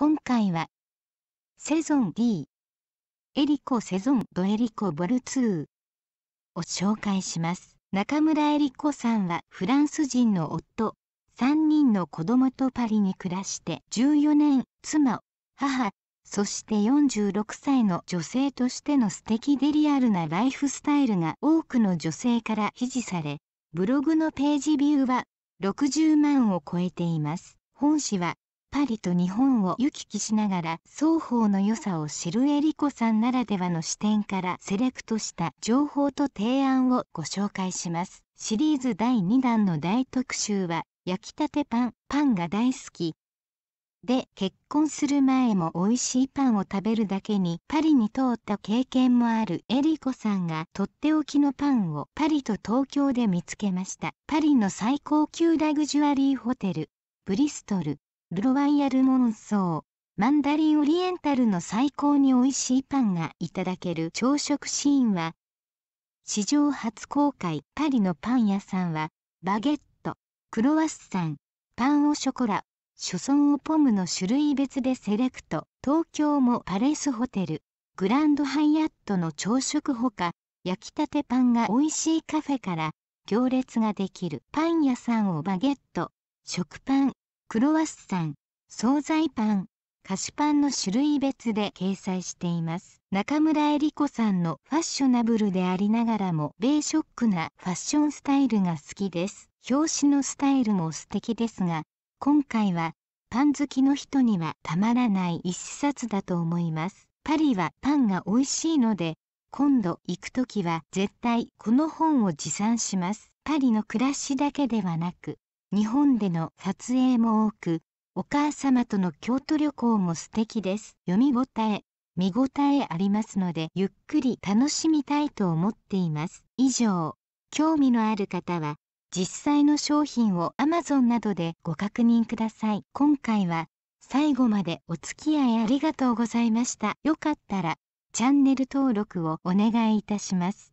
今回は、セゾン D、エリコセゾンドエリコボル2を紹介します。中村エリコさんはフランス人の夫、3人の子供とパリに暮らして14年、妻、母、そして46歳の女性としての素敵でリアルなライフスタイルが多くの女性から支持され、ブログのページビューは60万を超えています。本誌はパリと日本を行き来しながら双方の良さを知るエリコさんならではの視点からセレクトした情報と提案をご紹介します。シリーズ第2弾の大特集は焼きたてパン、パンが大好き。で、結婚する前も美味しいパンを食べるだけにパリに通った経験もあるエリコさんがとっておきのパンをパリと東京で見つけました。パリの最高級ラグジュアリーホテル、ブリストル。ルロワイヤルモンソー、マンダリンオリエンタルの最高に美味しいパンがいただける朝食シーンは、史上初公開パリのパン屋さんは、バゲット、クロワッサン、パンオショコラ、初ョをオポムの種類別でセレクト、東京もパレスホテル、グランドハイアットの朝食ほか、焼きたてパンが美味しいカフェから行列ができるパン屋さんをバゲット、食パン、クロワッサン、惣菜パン、菓子パンの種類別で掲載しています。中村江里子さんのファッショナブルでありながらも、米ショックなファッションスタイルが好きです。表紙のスタイルも素敵ですが、今回はパン好きの人にはたまらない一冊だと思います。パリはパンが美味しいので、今度行くときは絶対この本を持参します。パリの暮らしだけではなく、日本での撮影も多くお母様との京都旅行も素敵です読み応え見応えありますのでゆっくり楽しみたいと思っています以上興味のある方は実際の商品を Amazon などでご確認ください今回は最後までお付き合いありがとうございましたよかったらチャンネル登録をお願いいたします